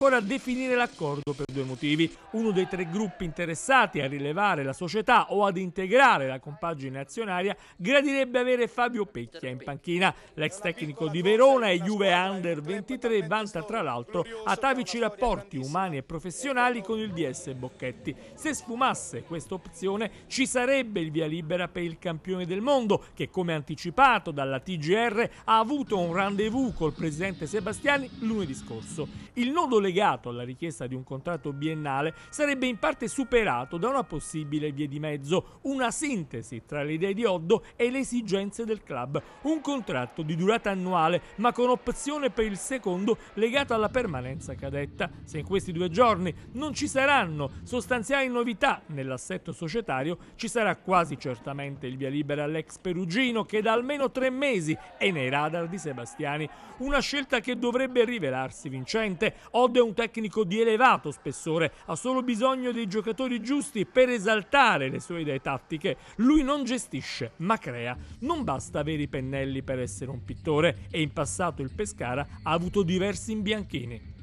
ancora definire l'accordo per due motivi. Uno dei tre gruppi interessati a rilevare la società o ad integrare la compagine azionaria gradirebbe avere Fabio Pecchia in panchina. L'ex tecnico di Verona e Juve Under 23 vanta tra l'altro atavici rapporti umani e professionali con il DS Bocchetti. Se sfumasse questa opzione ci sarebbe il via libera per il campione del mondo che come anticipato dalla TGR ha avuto un rendezvous col presidente Sebastiani lunedì scorso. Il nodo collegato alla richiesta di un contratto biennale sarebbe in parte superato da una possibile via di mezzo, una sintesi tra le idee di Oddo e le esigenze del club, un contratto di durata annuale ma con opzione per il secondo legato alla permanenza cadetta. Se in questi due giorni non ci saranno sostanziali novità nell'assetto societario, ci sarà quasi certamente il via libera all'ex Perugino che da almeno tre mesi è nei radar di Sebastiani, una scelta che dovrebbe rivelarsi vincente. Oddo è un tecnico di elevato spessore, ha solo bisogno dei giocatori giusti per esaltare le sue idee tattiche. Lui non gestisce, ma crea. Non basta avere i pennelli per essere un pittore e in passato il Pescara ha avuto diversi imbianchini.